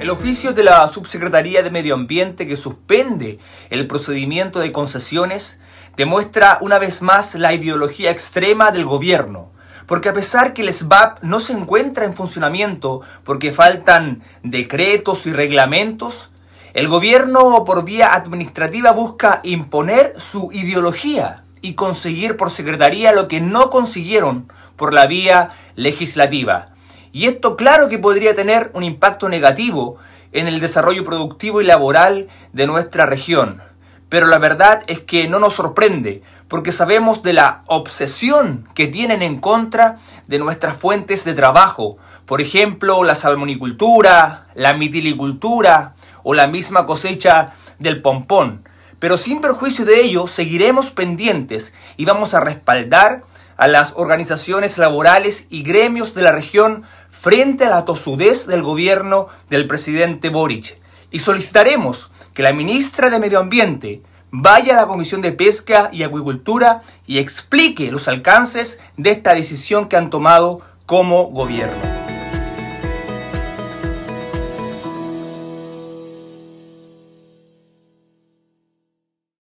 El oficio de la Subsecretaría de Medio Ambiente que suspende el procedimiento de concesiones demuestra una vez más la ideología extrema del gobierno, porque a pesar que el SBAP no se encuentra en funcionamiento porque faltan decretos y reglamentos, el gobierno por vía administrativa busca imponer su ideología y conseguir por secretaría lo que no consiguieron por la vía legislativa. Y esto claro que podría tener un impacto negativo en el desarrollo productivo y laboral de nuestra región. Pero la verdad es que no nos sorprende, porque sabemos de la obsesión que tienen en contra de nuestras fuentes de trabajo. Por ejemplo, la salmonicultura, la mitilicultura o la misma cosecha del pompón. Pero sin perjuicio de ello, seguiremos pendientes y vamos a respaldar a las organizaciones laborales y gremios de la región frente a la tosudez del gobierno del presidente Boric y solicitaremos que la ministra de Medio Ambiente vaya a la Comisión de Pesca y Acuicultura y explique los alcances de esta decisión que han tomado como gobierno.